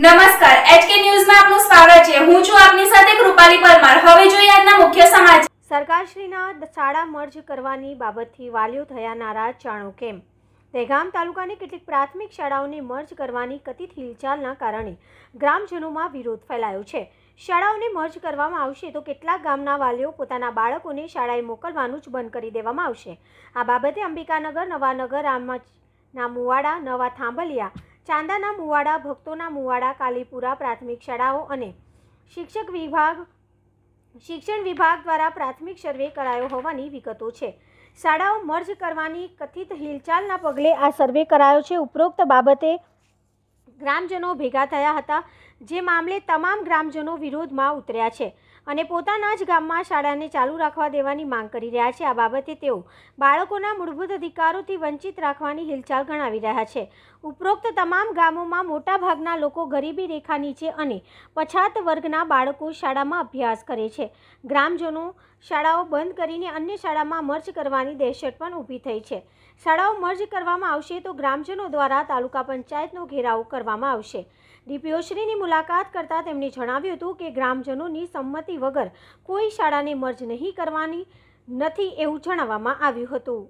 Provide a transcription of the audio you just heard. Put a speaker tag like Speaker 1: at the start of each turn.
Speaker 1: નમસ્કાર એચકે ન્યૂઝમાં આપનું સ્વાગત છે હું છું આપની સાથે કૃપાલી પરમાર હવે જોઈએ આજના મુખ્ય સમાચાર સરકારશ્રીના શાળા મર્જ કરવાની બાબતથી વાલીઓ થયા નારાજ જાણો કેમ દહેગામ તાલુકાની કેટલીક પ્રાથમિક શાળાઓની મર્જ કરવાની કથિત હિલચાલના કારણે ગ્રામજનોમાં વિરોધ ફેલાયો છે શાળાઓને મર્જ કરવામાં આવશે તો કેટલાક ગામના વાલીઓ પોતાના બાળકોને શાળાએ મોકલવાનું જ બંધ કરી દેવામાં આવશે આ બાબતે અંબિકાનગર નવાનગર રામના મુવાડા નવા થાંભલિયા ચાંદાના મુવાડા ભક્તોના મુવાડા કાલીપુરા પ્રાથમિક શાળાઓ અને શિક્ષક વિભાગ શિક્ષણ વિભાગ દ્વારા પ્રાથમિક સર્વે કરાયો હોવાની વિગતો છે શાળાઓ મર્જ કરવાની કથિત હિલચાલના પગલે આ સર્વે કરાયો છે ઉપરોક્ત બાબતે ગ્રામજનો ભેગા થયા હતા જે મામલે તમામ ગ્રામજનો વિરોધમાં ઉતર્યા છે અને પોતાના જ ગામમાં શાળાને ચાલુ રાખવા દેવાની માંગ કરી રહ્યા છે આ બાબતે તેઓ બાળકોના મૂળભૂત અધિકારોથી વંચિત રાખવાની હિલચાલ ગણાવી રહ્યા છે ઉપરોક્ત તમામ ગામોમાં મોટાભાગના લોકો ગરીબી રેખા નીચે અને પછાત વર્ગના બાળકો શાળામાં અભ્યાસ કરે છે ગ્રામજનો શાળાઓ બંધ કરીને અન્ય શાળામાં મર્જ કરવાની દહેશત પણ ઊભી થઈ છે શાળાઓ મર્જ કરવામાં આવશે તો ગ્રામજનો દ્વારા તાલુકા પંચાયતનો ઘેરાવ કરવા કરવામાં આવશે ડીપીઓશ્રીની મુલાકાત કરતાં તેમણે જણાવ્યું હતું કે ગ્રામજનોની સંમતિ વગર કોઈ શાળાને મર્જ નહીં કરવાની નથી એવું જણાવવામાં આવ્યું હતું